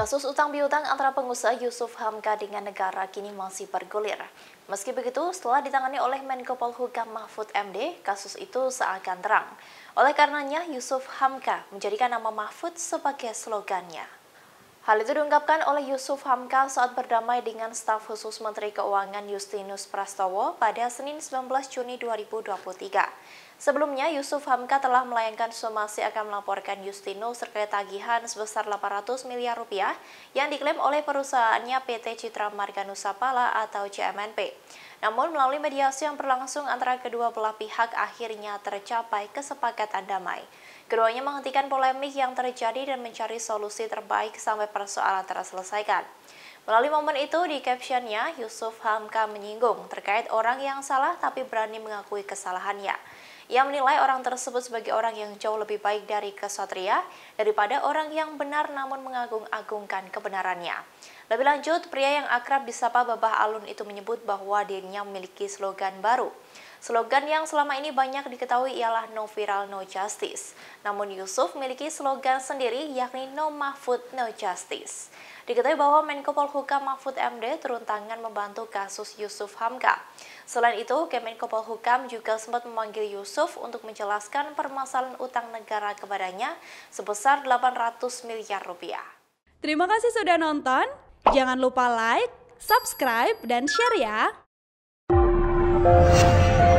Kasus utang piutang antara pengusaha Yusuf Hamka dengan negara kini masih bergulir. Meski begitu, setelah ditangani oleh Menko Polhukam Mahfud MD, kasus itu seakan terang. Oleh karenanya, Yusuf Hamka menjadikan nama Mahfud sebagai slogannya. Hal itu diungkapkan oleh Yusuf Hamka saat berdamai dengan staf khusus Menteri Keuangan Justinus Prastowo pada Senin 19 Juni 2023. Sebelumnya, Yusuf Hamka telah melayangkan somasi akan melaporkan Justinus terkait tagihan sebesar 800 miliar rupiah yang diklaim oleh perusahaannya PT Citra Marga Nusapala atau CMNP. Namun, melalui mediasi yang berlangsung antara kedua belah pihak akhirnya tercapai kesepakatan damai. Keduanya menghentikan polemik yang terjadi dan mencari solusi terbaik sampai persoalan terselesaikan. Melalui momen itu, di captionnya, Yusuf Hamka menyinggung terkait orang yang salah tapi berani mengakui kesalahannya. Ia menilai orang tersebut sebagai orang yang jauh lebih baik dari kesatria daripada orang yang benar namun mengagung-agungkan kebenarannya. Lebih lanjut, pria yang akrab disapa Babah Alun itu menyebut bahwa dirinya memiliki slogan baru. Slogan yang selama ini banyak diketahui ialah no viral no justice. Namun Yusuf memiliki slogan sendiri yakni no Mahfud no justice. Diketahui bahwa Menko Polhukam Mahfud MD turun tangan membantu kasus Yusuf Hamka. Selain itu, Kemenko Polhukam juga sempat memanggil Yusuf untuk menjelaskan permasalahan utang negara kepadanya sebesar 800 miliar rupiah. Terima kasih sudah nonton. Jangan lupa like, subscribe, dan share ya.